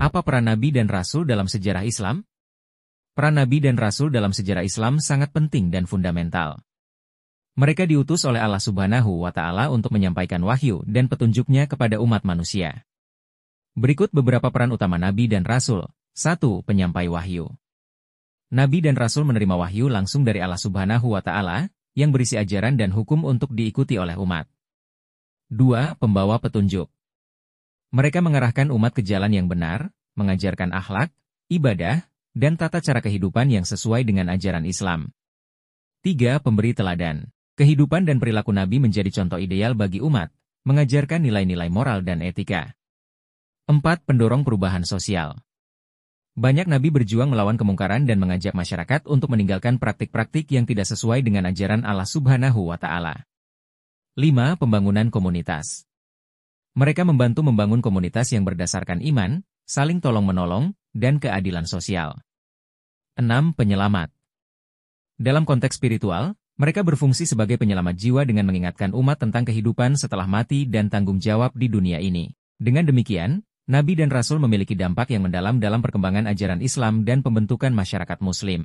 Apa peran Nabi dan Rasul dalam sejarah Islam? Peran Nabi dan Rasul dalam sejarah Islam sangat penting dan fundamental. Mereka diutus oleh Allah Subhanahu wa Ta'ala untuk menyampaikan wahyu dan petunjuknya kepada umat manusia. Berikut beberapa peran utama Nabi dan Rasul. 1. Penyampai wahyu. Nabi dan Rasul menerima wahyu langsung dari Allah Subhanahu wa Ta'ala, yang berisi ajaran dan hukum untuk diikuti oleh umat. 2. Pembawa petunjuk. Mereka mengarahkan umat ke jalan yang benar, mengajarkan akhlak, ibadah, dan tata cara kehidupan yang sesuai dengan ajaran Islam. 3. Pemberi teladan. Kehidupan dan perilaku Nabi menjadi contoh ideal bagi umat, mengajarkan nilai-nilai moral dan etika. 4. Pendorong perubahan sosial. Banyak nabi berjuang melawan kemungkaran dan mengajak masyarakat untuk meninggalkan praktik-praktik yang tidak sesuai dengan ajaran Allah Subhanahu wa taala. 5. Pembangunan komunitas. Mereka membantu membangun komunitas yang berdasarkan iman, saling tolong-menolong, dan keadilan sosial. 6. Penyelamat Dalam konteks spiritual, mereka berfungsi sebagai penyelamat jiwa dengan mengingatkan umat tentang kehidupan setelah mati dan tanggung jawab di dunia ini. Dengan demikian, Nabi dan Rasul memiliki dampak yang mendalam dalam perkembangan ajaran Islam dan pembentukan masyarakat Muslim.